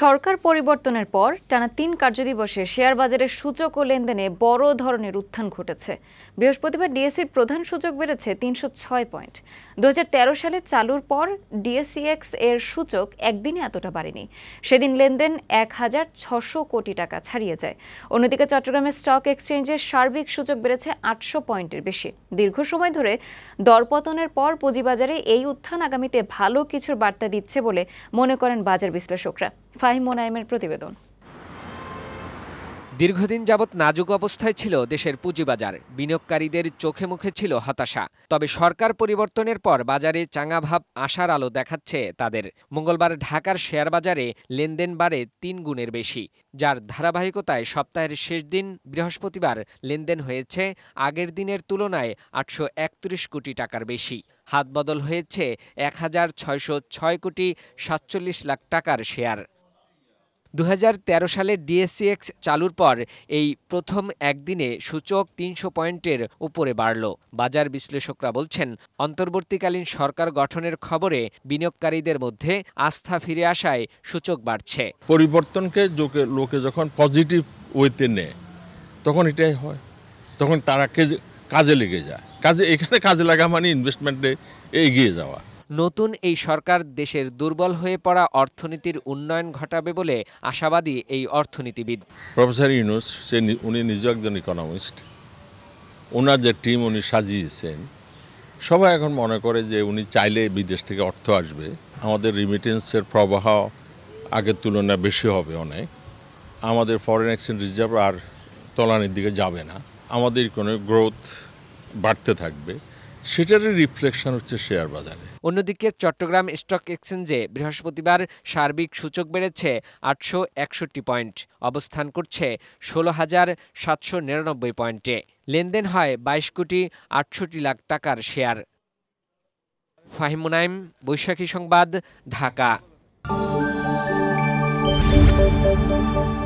সরকার পরিবর্তনের পর টানা তিন কার্যদিবসে শেয়ার বাজারের সূচক ও লেনদেনে বড় ধরনের উত্থান ঘটেছে বৃহস্পতিবার ডিএসসির প্রধান সূচক বেড়েছে তিনশো ছয় পয়েন্ট দু সালে চালুর পর ডিএসিএক্স এর সূচক একদিনে এতটা বাড়েনি সেদিন লেনদেন এক হাজার ছশো কোটি টাকা ছাড়িয়ে যায় অন্যদিকে চট্টগ্রামের স্টক এক্সচেঞ্জের সার্বিক সূচক বেড়েছে আটশো পয়েন্টের বেশি দীর্ঘ সময় ধরে দরপতনের পর পুঁজিবাজারে এই উত্থান আগামীতে ভালো কিছুর বার্তা দিচ্ছে বলে মনে করেন বাজার বিশ্লেষকরা ফাহিম মোনায়েমের প্রতিবেদন দীর্ঘদিন যাবৎ নাজুক অবস্থায় ছিল দেশের পুঁজিবাজার বিনিয়োগকারীদের চোখে মুখে ছিল হতাশা তবে সরকার পরিবর্তনের পর বাজারে চাঙা ভাব আশার আলো দেখাচ্ছে তাদের মঙ্গলবার ঢাকার শেয়ার বাজারে লেনদেন বাড়ে তিন গুণের বেশি যার ধারাবাহিকতায় সপ্তাহের শেষ দিন বৃহস্পতিবার লেনদেন হয়েছে আগের দিনের তুলনায় আটশো কোটি টাকার বেশি হাতবদল হয়েছে এক কোটি সাতচল্লিশ লাখ টাকার শেয়ার দু সালে ডিএসসিএক্স চালুর পর এই প্রথম একদিনে সূচক তিনশো পয়েন্টের উপরে বাড়ল বাজার বিশ্লেষকরা বলছেন অন্তর্বর্তীকালীন সরকার গঠনের খবরে বিনিয়োগকারীদের মধ্যে আস্থা ফিরে আসায় সূচক বাড়ছে পরিবর্তনকে লোকে যখন পজিটিভ ওয়েতে নেয় তখন এটাই হয় তখন তারা কাজে লেগে যায় কাজে এখানে কাজে লাগা মানে ইনভেস্টমেন্টে এগিয়ে যাওয়া নতুন এই সরকার দেশের দুর্বল হয়ে পড়া অর্থনীতির উন্নয়ন ঘটাবে বলে আশাবাদী এই অর্থনীতিবিদ প্রফেসর ইউনুস সে উনি নিজে একজন ইকোনমিস্ট ওনার যে টিম উনি সাজিয়েছেন সবাই এখন মনে করে যে উনি চাইলে বিদেশ থেকে অর্থ আসবে আমাদের রিমিটেন্সের প্রবাহ আগের তুলনায় বেশি হবে অনেক আমাদের ফরেন এক্সচেঞ্জ রিজার্ভ আর তলানির দিকে যাবে না আমাদের কোনো গ্রোথ বাড়তে থাকবে সেটারই রিফ্লেকশন হচ্ছে শেয়ার বাজারে অন্যদিকে চট্টগ্রাম স্টক এক্সচেঞ্জে বৃহস্পতিবার সার্বিক সূচক বেড়েছে আটশো একষট্টি পয়েন্ট অবস্থান করছে ষোলো হাজার সাতশো নিরানব্বই পয়েন্টে লেনদেন হয় বাইশ কোটি আটষট্টি লাখ টাকার শেয়ার ফাহিমুনাইম বৈশাখী সংবাদ ঢাকা